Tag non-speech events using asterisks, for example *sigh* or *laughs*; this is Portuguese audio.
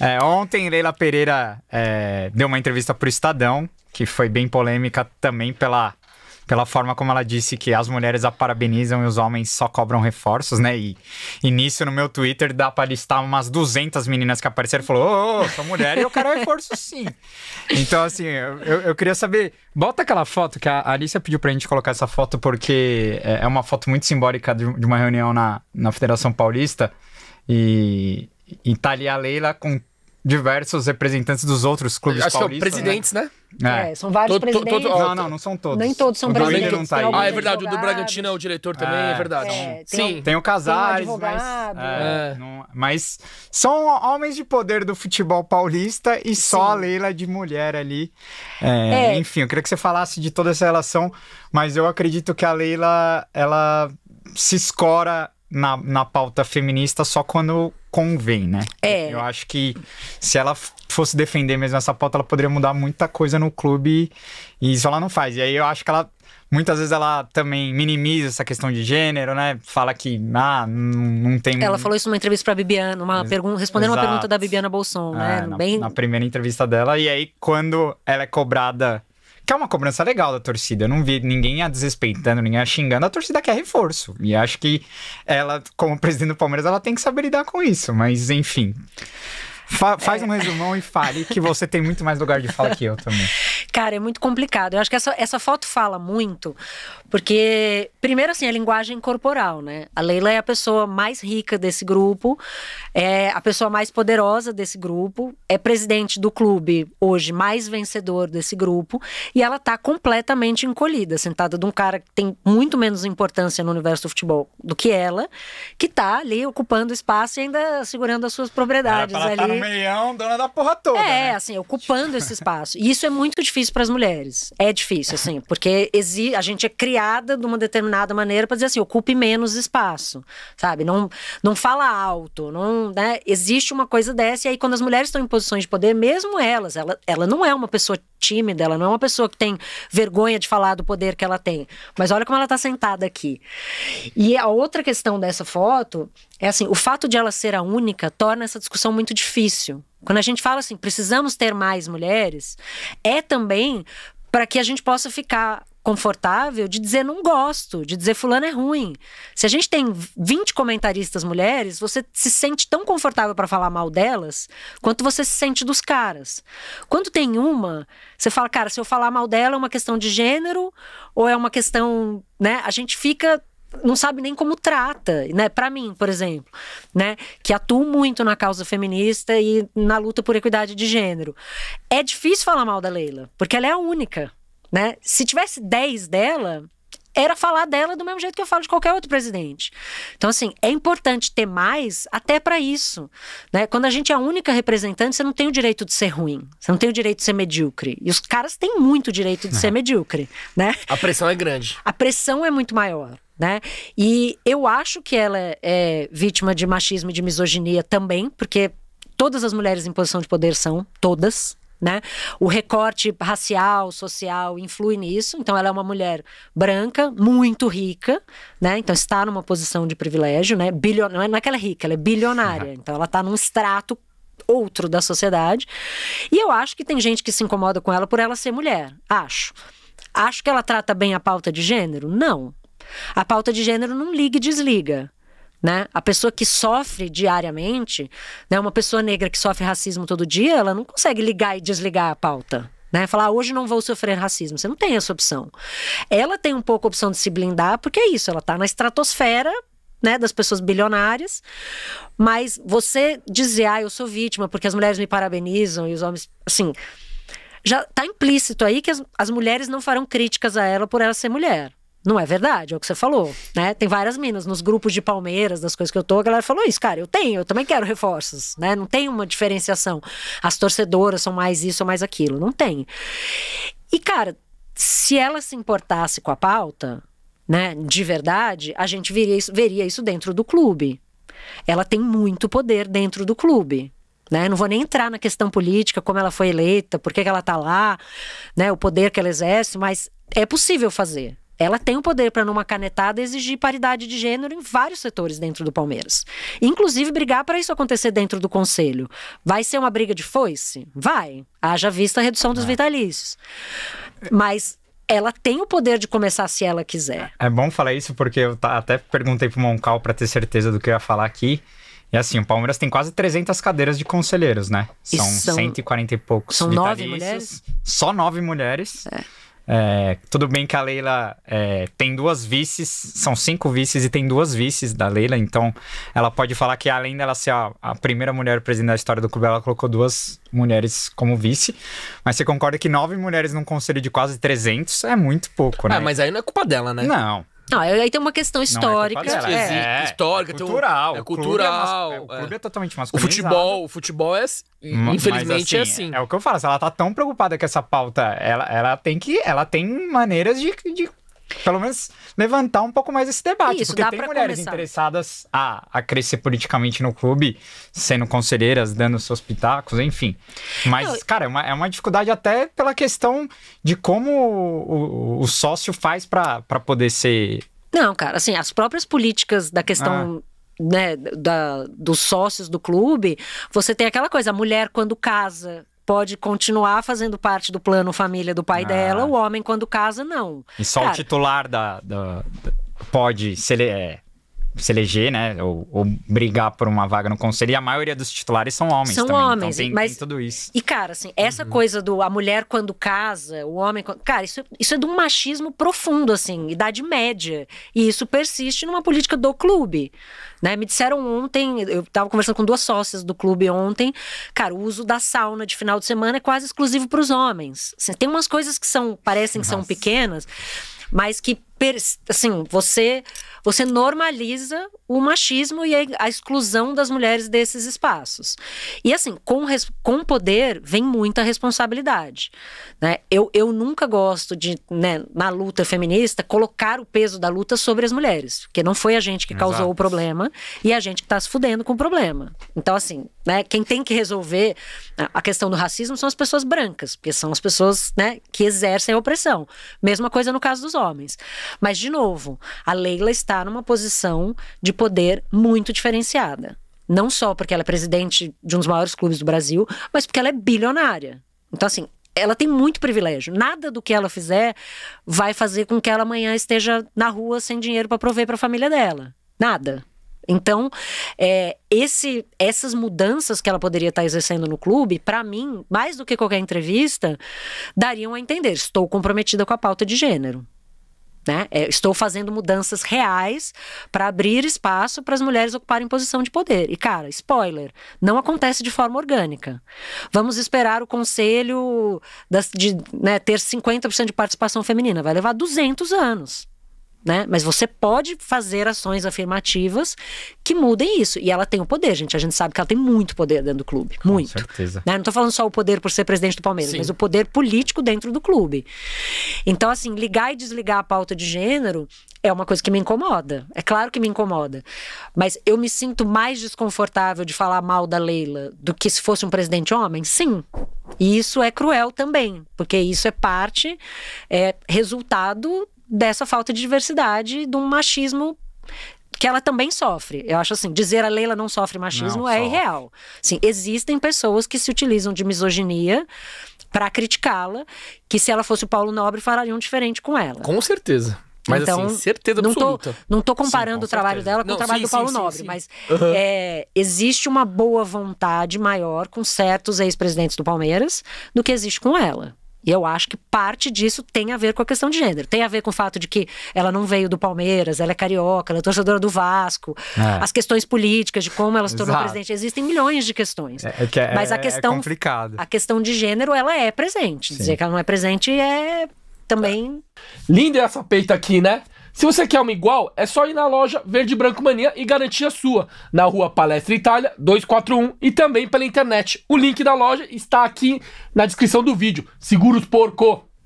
É, ontem, Leila Pereira é, deu uma entrevista para o Estadão, que foi bem polêmica também pela, pela forma como ela disse que as mulheres a parabenizam e os homens só cobram reforços, né? E, e nisso, no meu Twitter, dá para listar umas 200 meninas que apareceram e falaram: Ô, oh, sou mulher e eu quero reforço sim. então, assim, eu, eu queria saber. Bota aquela foto que a Alicia pediu para a gente colocar essa foto, porque é, é uma foto muito simbólica de, de uma reunião na, na Federação Paulista. E e tá ali a Leila com diversos representantes dos outros clubes Acho é paulistas. Acho que são presidentes, né? né? É. é. são vários todo, presidentes. Todo, não, não, não são todos. Nem todos são o presidentes. Não tá aí. Ah, é verdade, o do Bragantino é o diretor é. também, é, é verdade. É, tem, Sim. Tem o Casares, tem um mas, é, não, mas são homens de poder do futebol paulista e Sim. só a Leila de mulher ali. Enfim, eu queria que você falasse de toda essa relação, mas eu acredito que a Leila, ela se escora na, na pauta feminista só quando convém, né? É. Eu acho que se ela fosse defender mesmo essa pauta, ela poderia mudar muita coisa no clube e isso ela não faz. E aí eu acho que ela muitas vezes ela também minimiza essa questão de gênero, né? Fala que ah, não tem. Ela falou isso numa entrevista para Bibiana, uma pergunta, respondendo Exato. uma pergunta da Bibiana Bolson, é, né? Ah, na, Bem... na primeira entrevista dela. E aí, quando ela é cobrada que é uma cobrança legal da torcida. Eu não vi ninguém a desrespeitando, ninguém a xingando. A torcida quer reforço. E acho que ela, como presidente do Palmeiras, ela tem que saber lidar com isso. Mas, enfim. Fa faz é. um resumão e fale que você tem muito mais lugar de fala que eu também. *laughs* Cara, é muito complicado. Eu acho que essa, essa foto fala muito, porque, primeiro, assim, a linguagem corporal, né? A Leila é a pessoa mais rica desse grupo, é a pessoa mais poderosa desse grupo, é presidente do clube hoje mais vencedor desse grupo, e ela tá completamente encolhida, sentada de um cara que tem muito menos importância no universo do futebol do que ela, que tá ali ocupando espaço e ainda segurando as suas propriedades. Ela, tá ali. tá no meião, dona da porra toda. É, né? assim, ocupando esse espaço. E isso é muito difícil difícil para as mulheres. É difícil, assim, porque existe a gente é criada de uma determinada maneira para dizer assim, ocupe menos espaço, sabe? Não, não fala alto, não, né? Existe uma coisa dessa, e aí quando as mulheres estão em posições de poder, mesmo elas, ela, ela não é uma pessoa tímida, ela não é uma pessoa que tem vergonha de falar do poder que ela tem. Mas olha como ela está sentada aqui. E a outra questão dessa foto é assim, o fato de ela ser a única torna essa discussão muito difícil. Quando a gente fala assim, precisamos ter mais mulheres, é também para que a gente possa ficar confortável de dizer não gosto, de dizer fulano é ruim. Se a gente tem 20 comentaristas mulheres, você se sente tão confortável para falar mal delas quanto você se sente dos caras. Quando tem uma, você fala, cara, se eu falar mal dela é uma questão de gênero ou é uma questão, né? A gente fica não sabe nem como trata, né? Para mim, por exemplo, né, que atuo muito na causa feminista e na luta por equidade de gênero. É difícil falar mal da Leila, porque ela é a única, né? Se tivesse 10 dela, era falar dela do mesmo jeito que eu falo de qualquer outro presidente. Então, assim, é importante ter mais até para isso. Né? Quando a gente é a única representante, você não tem o direito de ser ruim. Você não tem o direito de ser medíocre. E os caras têm muito direito de ser medíocre, né? A pressão é grande. A pressão é muito maior né? E eu acho que ela é vítima de machismo e de misoginia também, porque todas as mulheres em posição de poder são, todas, né? O recorte racial, social influi nisso. Então, ela é uma mulher branca, muito rica, né? Então, está numa posição de privilégio, né? Bilion... É, não é que ela é rica, ela é bilionária. *laughs* Então, ela está num extrato outro da sociedade. E eu acho que tem gente que se incomoda com ela por ela ser mulher. Acho. Acho que ela trata bem a pauta de gênero? Não. A pauta de gênero não liga e desliga. Né? A pessoa que sofre diariamente, né? uma pessoa negra que sofre racismo todo dia, ela não consegue ligar e desligar a pauta. Né? Falar, ah, hoje não vou sofrer racismo. Você não tem essa opção. Ela tem um pouco a opção de se blindar, porque é isso, ela está na estratosfera né, das pessoas bilionárias, mas você dizer, ah, eu sou vítima porque as mulheres me parabenizam e os homens. Assim, já está implícito aí que as, as mulheres não farão críticas a ela por ela ser mulher. Não é verdade, é o que você falou, né? Tem várias minas nos grupos de Palmeiras, das coisas que eu tô, a galera falou isso, cara, eu tenho, eu também quero reforços, né? Não tem uma diferenciação. As torcedoras são mais isso ou mais aquilo, não tem. E cara, se ela se importasse com a pauta, né, de verdade, a gente veria isso, veria isso dentro do clube. Ela tem muito poder dentro do clube. Né? Não vou nem entrar na questão política, como ela foi eleita, por que, que ela tá lá, né? o poder que ela exerce, mas é possível fazer ela tem o poder para, numa canetada, exigir paridade de gênero em vários setores dentro do Palmeiras. Inclusive, brigar para isso acontecer dentro do conselho. Vai ser uma briga de foice? Vai. Haja vista a redução dos é. vitalícios. Mas ela tem o poder de começar se ela quiser. É bom falar isso porque eu até perguntei pro Moncal para ter certeza do que eu ia falar aqui. E assim, o Palmeiras tem quase 300 cadeiras de conselheiros, né? São, e são 140 e poucos São nove mulheres? Só nove mulheres. É. É, tudo bem que a Leila é, tem duas vices, são cinco vices e tem duas vices da Leila, então ela pode falar que além dela ser a, a primeira mulher presidente da história do clube, ela colocou duas mulheres como vice, mas você concorda que nove mulheres num conselho de quase 300 é muito pouco, ah, né? Ah, mas aí não é culpa dela, né? Não, não, aí tem uma questão é histórica. Não, é, é, histórica, cultural. é, é cultural. É, o clube é, mas, o é totalmente masculino. O futebol, o futebol é, infelizmente, assim, é assim. É o que eu falo, se ela tá tão preocupada com essa pauta, ela, ela tem que, ela tem maneiras de, de pelo menos levantar um pouco mais esse debate, Isso, porque tem mulheres começar. interessadas a, a crescer politicamente no clube, sendo conselheiras, dando seus pitacos, enfim. Mas, Eu... cara, é uma, é uma dificuldade até pela questão de como o, o, o sócio faz para poder ser. Não, cara, assim, as próprias políticas da questão. Ah. Né, da, dos sócios do clube, você tem aquela coisa, a mulher quando casa, pode continuar fazendo parte do plano família do pai ah. dela, o homem quando casa, não. E só Cara, o titular da, da, da pode, se ele é, se eleger, né? Ou, ou, brigar por uma vaga no conselho. E a maioria dos titulares são homens são também. Então homens, então tem, mas, tem tudo isso. E, cara, assim, essa uhum. coisa do a mulher quando casa, o homem. Quando, cara, isso, isso é de um machismo profundo, assim, idade média. E isso persiste numa política do clube. Né? Me disseram ontem, eu estava conversando com duas sócias do clube ontem, cara, o uso da sauna de final de semana é quase exclusivo para os homens. Assim, tem umas coisas que são, parecem que Nossa. são pequenas, mas que assim, você você normaliza o machismo e a exclusão das mulheres desses espaços. E assim, com, com poder vem muita responsabilidade. Né? Eu, eu nunca gosto de, né, na luta feminista, colocar o peso da luta sobre as mulheres. Porque não foi a gente que Exato. causou o problema e a gente que está se fudendo com o problema. Então, assim, né, quem tem que resolver a questão do racismo são as pessoas brancas, porque são as pessoas né, que exercem a opressão. Mesma coisa no caso dos homens. Mas, de novo, a Leila está numa posição de poder muito diferenciada. Não só porque ela é presidente de um dos maiores clubes do Brasil, mas porque ela é bilionária. Então, assim, ela tem muito privilégio. Nada do que ela fizer vai fazer com que ela amanhã esteja na rua sem dinheiro para prover para a família dela. Nada. Então, é, esse, essas mudanças que ela poderia estar tá exercendo no clube, para mim, mais do que qualquer entrevista, dariam a entender: estou comprometida com a pauta de gênero. Né? É, estou fazendo mudanças reais para abrir espaço para as mulheres ocuparem posição de poder. E, cara, spoiler, não acontece de forma orgânica. Vamos esperar o conselho das, de né, ter 50% de participação feminina. Vai levar 200 anos né? Mas você pode fazer ações afirmativas que mudem isso. E ela tem o poder, gente. A gente sabe que ela tem muito poder dentro do clube. Com muito. Certeza. Né? Não estou falando só o poder por ser presidente do Palmeiras, Sim. mas o poder político dentro do clube. Então, assim, ligar e desligar a pauta de gênero é uma coisa que me incomoda. É claro que me incomoda. Mas eu me sinto mais desconfortável de falar mal da Leila do que se fosse um presidente homem? Sim. E isso é cruel também, porque isso é parte, é resultado dessa falta de diversidade, de um machismo que ela também sofre. Eu acho assim, dizer a Leila não sofre machismo não, é sofre. irreal. Sim, existem pessoas que se utilizam de misoginia para criticá-la, que se ela fosse o Paulo Nobre falariam diferente com ela. Com certeza. Mas assim, então, assim, certeza absoluta. Não tô, não tô comparando sim, com o trabalho certeza. dela com não, o trabalho sim, do Paulo sim, Nobre, mas uhum. é, existe uma boa vontade maior com certos ex-presidentes do Palmeiras do que existe com ela. E eu acho que parte disso tem a ver com a questão de gênero. Tem a ver com o fato de que ela não veio do Palmeiras, ela é carioca, ela é torcedora do Vasco. É. As questões políticas, de como ela se tornou Exato. presidente. Existem milhões de questões. É, é que é, Mas a é questão. É complicado. A questão de gênero, ela é presente. Sim. Dizer que ela não é presente é também. Linda essa peita aqui, né? Se você quer uma igual, é só ir na loja Verde Branco Mania e garantir a sua, na rua Palestra Itália 241 e também pela internet. O link da loja está aqui na descrição do vídeo. Seguros os porco!